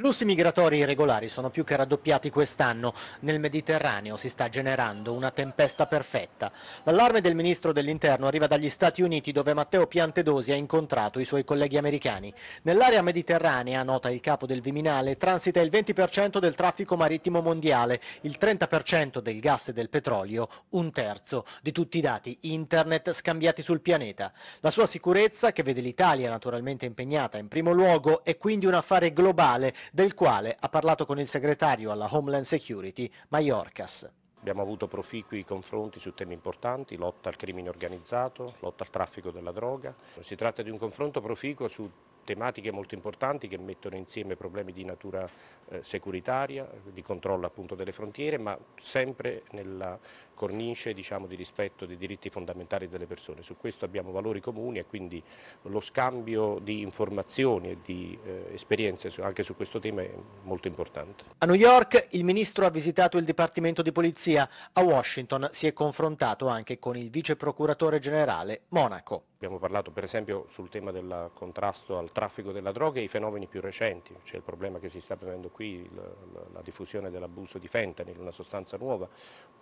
I flussi migratori irregolari sono più che raddoppiati quest'anno. Nel Mediterraneo si sta generando una tempesta perfetta. L'allarme del ministro dell'interno arriva dagli Stati Uniti dove Matteo Piantedosi ha incontrato i suoi colleghi americani. Nell'area mediterranea, nota il capo del Viminale, transita il 20% del traffico marittimo mondiale, il 30% del gas e del petrolio, un terzo di tutti i dati internet scambiati sul pianeta. La sua sicurezza, che vede l'Italia naturalmente impegnata in primo luogo, è quindi un affare globale del quale ha parlato con il segretario alla Homeland Security, Maiorcas. Abbiamo avuto proficui confronti su temi importanti, lotta al crimine organizzato, lotta al traffico della droga. Si tratta di un confronto proficuo su tematiche molto importanti che mettono insieme problemi di natura eh, securitaria, di controllo appunto delle frontiere, ma sempre nella cornice diciamo, di rispetto dei diritti fondamentali delle persone. Su questo abbiamo valori comuni e quindi lo scambio di informazioni e di eh, esperienze su, anche su questo tema è molto importante. A New York il ministro ha visitato il Dipartimento di Polizia, a Washington si è confrontato anche con il vice procuratore generale Monaco. Abbiamo parlato per esempio sul tema del contrasto al traffico della droga e i fenomeni più recenti, c'è il problema che si sta avendo qui, la, la, la diffusione dell'abuso di fentanyl, una sostanza nuova.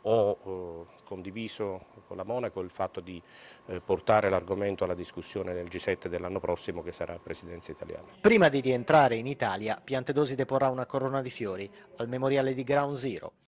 Ho eh, condiviso con la Monaco il fatto di eh, portare l'argomento alla discussione del G7 dell'anno prossimo che sarà presidenza italiana. Prima di rientrare in Italia, Piantedosi deporrà una corona di fiori al memoriale di Ground Zero.